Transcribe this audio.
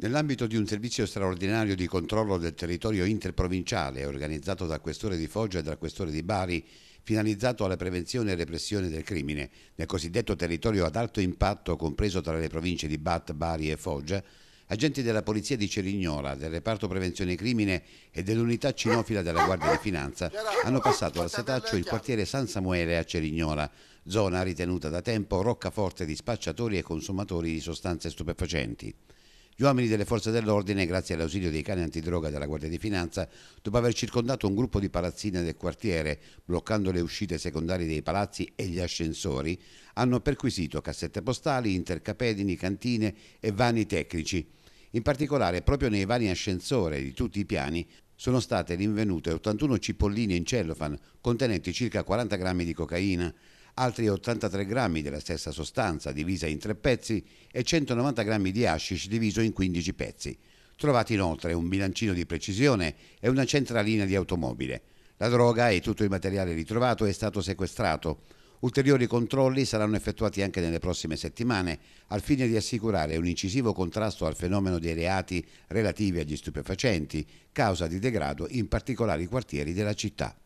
Nell'ambito di un servizio straordinario di controllo del territorio interprovinciale organizzato dal Questore di Foggia e dal Questore di Bari, finalizzato alla prevenzione e repressione del crimine nel cosiddetto territorio ad alto impatto compreso tra le province di Bat, Bari e Foggia, agenti della Polizia di Cerignola, del reparto prevenzione crimine e dell'unità cinofila della Guardia di Finanza hanno passato al setaccio il quartiere San Samuele a Cerignola, zona ritenuta da tempo roccaforte di spacciatori e consumatori di sostanze stupefacenti. Gli uomini delle forze dell'ordine, grazie all'ausilio dei cani antidroga della Guardia di Finanza, dopo aver circondato un gruppo di palazzine del quartiere, bloccando le uscite secondarie dei palazzi e gli ascensori, hanno perquisito cassette postali, intercapedini, cantine e vani tecnici. In particolare, proprio nei vani ascensore di tutti i piani sono state rinvenute 81 cipolline in cellophane contenenti circa 40 grammi di cocaina, altri 83 grammi della stessa sostanza divisa in tre pezzi e 190 grammi di hashish diviso in 15 pezzi. Trovati inoltre un bilancino di precisione e una centralina di automobile. La droga e tutto il materiale ritrovato è stato sequestrato. Ulteriori controlli saranno effettuati anche nelle prossime settimane al fine di assicurare un incisivo contrasto al fenomeno dei reati relativi agli stupefacenti, causa di degrado in particolari quartieri della città.